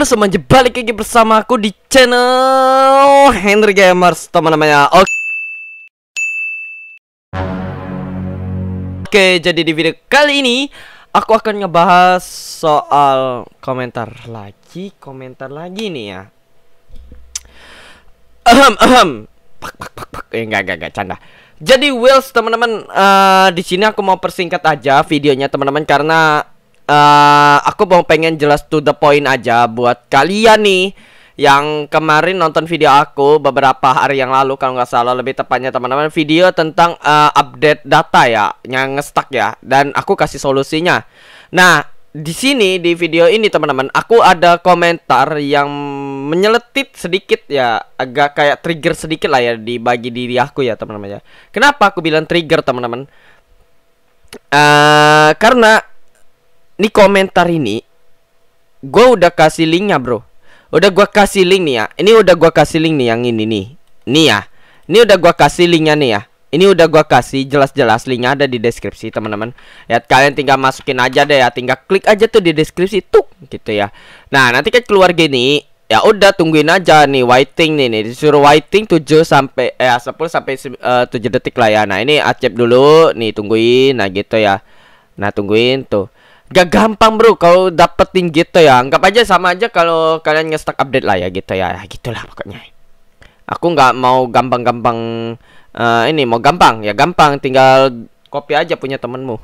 Halo semuanya, balik lagi bersama aku di channel Henry Gamers, teman-temannya. Oke. Oke, jadi di video kali ini aku akan ngebahas soal komentar lagi, komentar lagi nih ya. Ahem, ahem. Pak, pak, pak, pak. Eh, enggak, enggak, enggak, canda. Jadi Wills, teman-teman, uh, di sini aku mau persingkat aja videonya, teman-teman, karena uh, aku mau pengen jelas to the point aja buat kalian nih yang kemarin nonton video aku beberapa hari yang lalu kalau nggak salah lebih tepatnya teman-teman video tentang uh, update data ya yang ngestak ya dan aku kasih solusinya. Nah di sini di video ini teman-teman aku ada komentar yang menyeletit sedikit ya agak kayak trigger sedikit lah ya dibagi diri aku ya teman-teman ya. Kenapa aku bilang trigger teman-teman? Uh, karena ini komentar ini gue udah kasih linknya bro udah gue kasih link nih ya ini udah gue kasih link nih yang ini nih nih ya ini udah gue kasih linknya nih ya ini udah gue kasih jelas-jelas linknya ada di deskripsi teman-teman ya kalian tinggal masukin aja deh ya tinggal klik aja tuh di deskripsi tuh gitu ya nah nanti kan keluar gini ya udah tungguin aja nih waiting nih nih disuruh waiting 7 sampai eh 10 sampai eh, uh, 7 detik lah ya. Nah, ini acep dulu nih tungguin nah gitu ya. Nah, tungguin tuh. Gak gampang bro kalau dapetin gitu ya Anggap aja sama aja kalau kalian nge update lah ya gitu ya. ya Gitulah pokoknya Aku nggak mau gampang-gampang uh, Ini mau gampang ya gampang Tinggal copy aja punya temenmu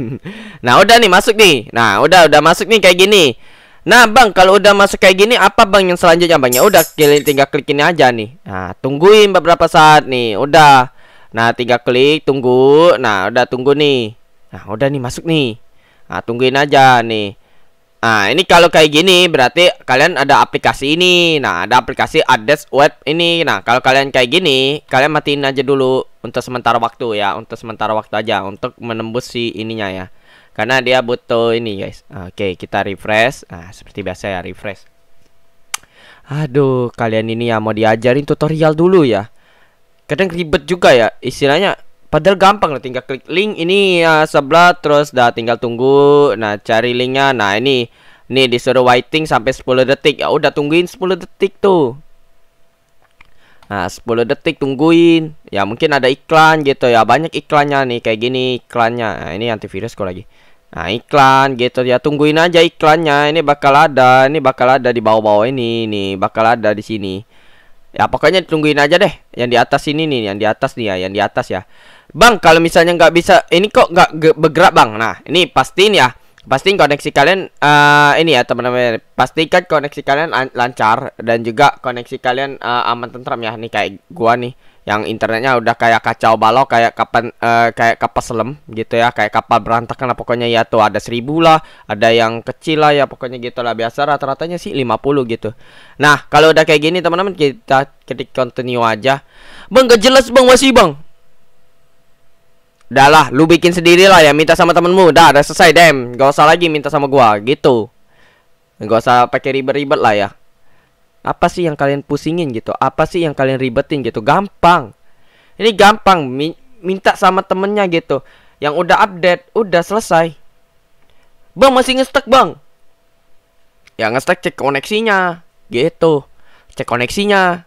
Nah udah nih masuk nih Nah udah udah masuk nih kayak gini Nah bang kalau udah masuk kayak gini apa bang yang selanjutnya bang ya udah tinggal klik ini aja nih Nah tungguin beberapa saat nih udah Nah tinggal klik tunggu Nah udah tunggu nih Nah udah nih masuk nih Nah, tungguin aja nih. Nah, ini kalau kayak gini berarti kalian ada aplikasi ini. Nah, ada aplikasi Address Web ini. Nah, kalau kalian kayak gini, kalian matiin aja dulu untuk sementara waktu ya, untuk sementara waktu aja untuk menembus si ininya ya. Karena dia butuh ini, guys. Oke, kita refresh. Nah, seperti biasa ya, refresh. Aduh, kalian ini ya mau diajarin tutorial dulu ya. Kadang ribet juga ya, istilahnya Padahal gampang loh tinggal klik link ini ya sebelah terus dah tinggal tunggu nah cari linknya nah ini nih disuruh waiting sampai sepuluh detik ya udah tungguin sepuluh detik tuh Nah sepuluh detik tungguin Ya mungkin ada iklan gitu ya Banyak iklannya nih kayak gini iklannya Nah ini antivirus kok lagi Nah iklan gitu ya tungguin aja iklannya Ini bakal ada Ini bakal ada di bawah-bawah ini Nih bakal ada di sini Ya pokoknya tungguin aja deh Yang di atas ini nih Yang di atas nih ya Yang di atas ya Bang, kalau misalnya nggak bisa, ini kok nggak bergerak bang? Nah, ini pastiin ya, pastiin koneksi kalian uh, ini ya teman-teman, pastikan koneksi kalian lancar dan juga koneksi kalian uh, aman tentram ya. Nih kayak gua nih, yang internetnya udah kayak kacau balau, kayak kapan, uh, kayak kapal selam gitu ya, kayak kapal berantakan lah pokoknya ya tuh ada seribu lah, ada yang kecil lah ya pokoknya gitu lah biasa rata-ratanya sih 50 gitu. Nah kalau udah kayak gini teman-teman kita ketik continue aja. Bang gak jelas bang masih bang. Dah lah, lu bikin sendiri lah ya, minta sama temenmu. Dah, udah selesai, dem. Gak usah lagi minta sama gua, gitu. Gak usah pakai ribet-ribet lah ya. Apa sih yang kalian pusingin gitu? Apa sih yang kalian ribetin gitu? Gampang. Ini gampang, Mi minta sama temennya gitu. Yang udah update, udah selesai. Bang masih ngestek bang. Ya ngestek cek koneksinya, gitu. Cek koneksinya.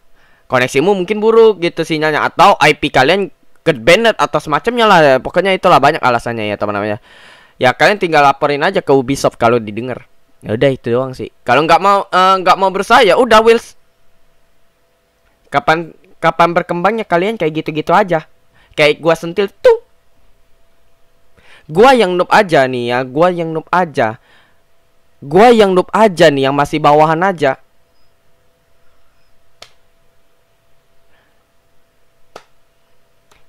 Koneksimu mungkin buruk gitu sinyalnya atau IP kalian get banned atau semacamnya lah pokoknya itulah banyak alasannya ya teman-teman ya ya kalian tinggal laporin aja ke Ubisoft kalau didengar ya udah itu doang sih kalau nggak mau eh, nggak uh, mau bersaya ya udah Wills kapan kapan berkembangnya kalian kayak gitu-gitu aja kayak gua sentil tuh gua yang noob aja nih ya gua yang noob aja gua yang noob aja nih yang masih bawahan aja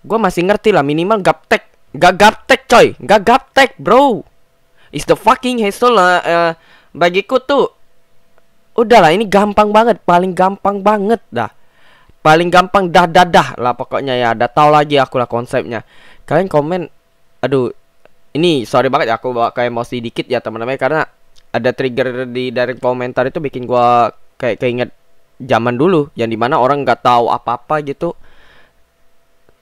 Gue masih ngerti lah minimal gaptek. Gak gaptek coy, gak gaptek bro. Is the fucking hassle lah. Eh, uh, eh, bagiku tuh udahlah ini gampang banget, paling gampang banget dah. Paling gampang dah dah dah lah pokoknya ya. Ada tahu lagi aku lah konsepnya. Kalian komen aduh ini sorry banget ya aku bawa kayak emosi dikit ya teman-teman karena ada trigger di dari komentar itu bikin gua kayak keinget zaman dulu yang dimana orang nggak tahu apa-apa gitu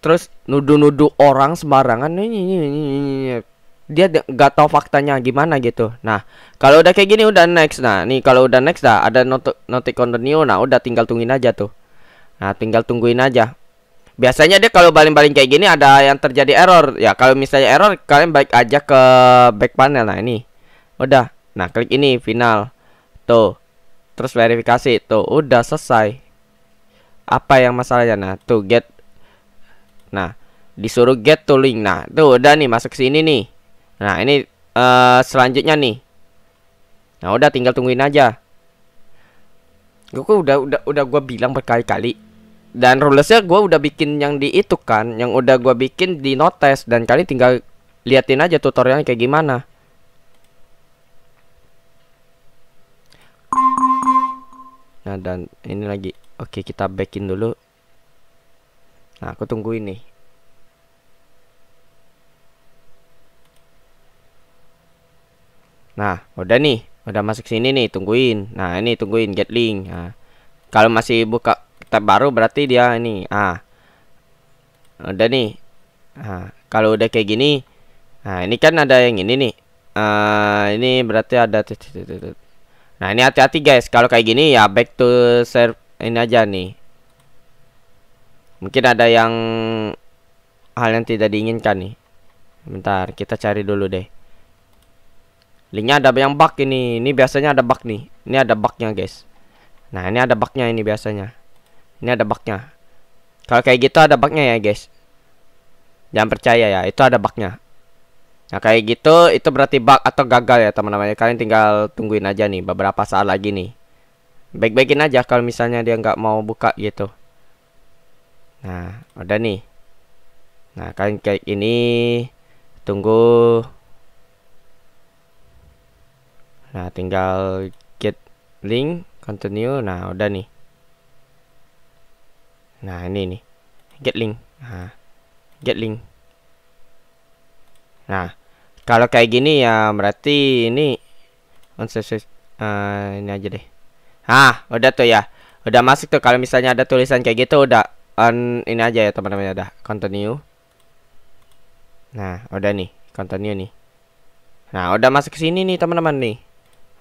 terus nuduh-nuduh orang sembarangan dia nggak tahu faktanya gimana gitu nah kalau udah kayak gini udah next nah nih kalau udah next dah ada not notik continue nah udah tinggal tungguin aja tuh nah tinggal tungguin aja biasanya dia kalau baling-baling kayak gini ada yang terjadi error ya kalau misalnya error kalian baik aja ke back panel nah ini udah nah klik ini final tuh terus verifikasi tuh udah selesai apa yang masalahnya nah tuh get Nah, disuruh get to link. Nah, tuh udah nih masuk sini nih. Nah, ini uh, selanjutnya nih. Nah, udah tinggal tungguin aja. Gue udah udah udah gua bilang berkali-kali. Dan rulesnya gua udah bikin yang di itu kan, yang udah gua bikin di notes dan kalian tinggal liatin aja tutorialnya kayak gimana. Nah, dan ini lagi. Oke, kita backin dulu. Nah, aku tunggu ini. Nah, udah nih, udah masuk sini nih, tungguin. Nah, ini tungguin get link. Nah, kalau masih buka tab baru berarti dia ini. Ah. Udah nih. Nah, kalau udah kayak gini, nah ini kan ada yang ini nih. Uh, ini berarti ada Nah, ini hati-hati guys. Kalau kayak gini ya back to serve ini aja nih. Mungkin ada yang hal yang tidak diinginkan nih. Bentar, kita cari dulu deh. Linknya ada yang bug ini. Ini biasanya ada bug nih. Ini ada bugnya guys. Nah ini ada bugnya ini biasanya. Ini ada bugnya. Kalau kayak gitu ada bugnya ya guys. Jangan percaya ya, itu ada bugnya. Nah kayak gitu itu berarti bug atau gagal ya teman-teman. Ya. Kalian tinggal tungguin aja nih beberapa saat lagi nih. Baik-baikin aja kalau misalnya dia nggak mau buka gitu. Nah, udah nih. Nah, kalian kayak ini tunggu Nah, tinggal get link, continue. Nah, udah nih. Nah, ini nih. Get link. Nah, get link. Nah, kalau kayak gini ya berarti ini unsuccess uh, eh, ini aja deh. Ah, udah tuh ya. Udah masuk tuh kalau misalnya ada tulisan kayak gitu udah on ini aja ya teman-teman ya dah continue nah udah nih continue nih nah udah masuk ke sini nih teman-teman nih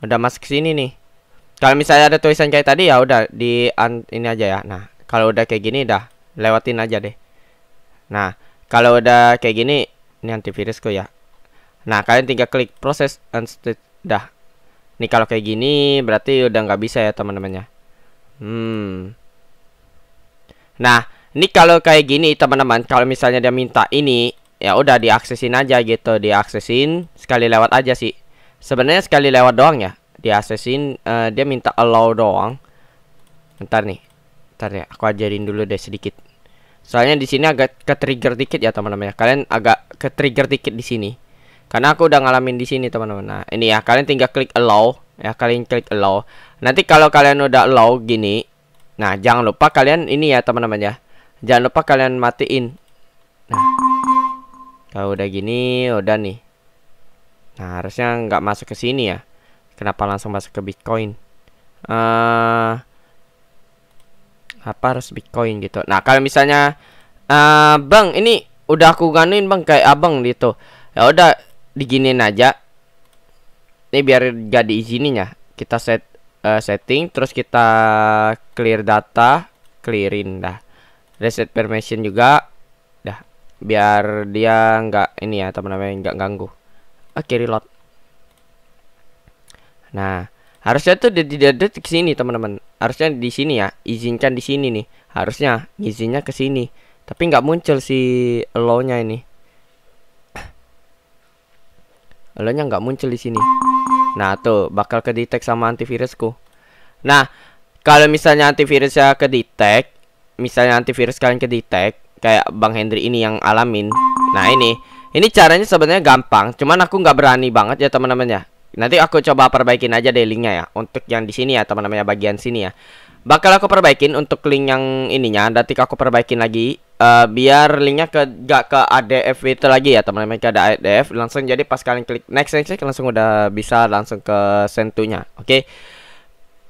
udah masuk ke sini nih kalau misalnya ada tulisan kayak tadi ya udah di un, ini aja ya nah kalau udah kayak gini dah lewatin aja deh nah kalau udah kayak gini ini antivirusku ya nah kalian tinggal klik proses unstate dah nih kalau kayak gini berarti udah nggak bisa ya teman-temannya hmm Nah, ini kalau kayak gini teman-teman, kalau misalnya dia minta ini, ya udah diaksesin aja gitu, diaksesin sekali lewat aja sih. Sebenarnya sekali lewat doang ya, diaksesin uh, dia minta allow doang. Ntar nih, ntar ya, aku ajarin dulu deh sedikit. Soalnya di sini agak ke trigger dikit ya teman-teman ya. Kalian agak ke trigger dikit di sini. Karena aku udah ngalamin di sini teman-teman. Nah, ini ya, kalian tinggal klik allow ya, kalian klik allow. Nanti kalau kalian udah allow gini, Nah, jangan lupa kalian ini ya teman-teman ya. Jangan lupa kalian matiin. Nah, kalau udah gini, udah nih. Nah, harusnya nggak masuk ke sini ya. Kenapa langsung masuk ke Bitcoin? Uh, apa harus Bitcoin gitu? Nah, kalau misalnya, uh, bang, ini udah aku ganuin bang kayak abang gitu. Ya udah diginin aja. Ini biar jadi izininya. Kita set uh, setting terus kita clear data clearin dah reset permission juga dah biar dia nggak ini ya teman-teman nggak ganggu oke reload nah harusnya tuh di di di, di sini teman-teman harusnya di sini ya izinkan di sini nih harusnya izinnya ke sini tapi nggak muncul si lo nya ini lo nya nggak muncul di sini Nah tuh bakal kedetek sama antivirusku. Nah kalau misalnya antivirusnya kedetek, misalnya antivirus kalian kedetek kayak Bang Hendri ini yang alamin. Nah ini, ini caranya sebenarnya gampang. Cuman aku nggak berani banget ya teman-teman ya. Nanti aku coba perbaikin aja deh linknya ya untuk yang di sini ya teman-teman ya bagian sini ya. Bakal aku perbaikin untuk link yang ininya. Nanti aku perbaikin lagi uh, biar linknya ke gak ke ADF itu lagi ya teman-teman ke ADF langsung jadi pas kalian klik next next, next langsung udah bisa langsung ke sentunya oke okay?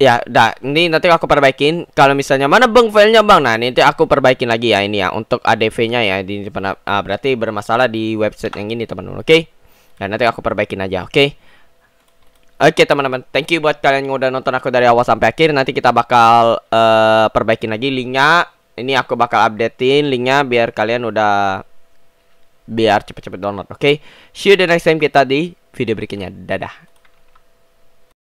ya dah ini nanti aku perbaikin kalau misalnya mana bang filenya bang nah nanti aku perbaikin lagi ya ini ya untuk ADV-nya ya di uh, berarti bermasalah di website yang ini teman-teman oke okay? nah, nanti aku perbaikin aja oke okay? Oke okay, teman-teman, thank you buat kalian yang udah nonton aku dari awal sampai akhir. Nanti kita bakal uh, perbaikin lagi linknya ini aku bakal updatein linknya biar kalian udah biar cepet-cepet download. Oke, okay? see you the next time kita di video berikutnya. Dadah.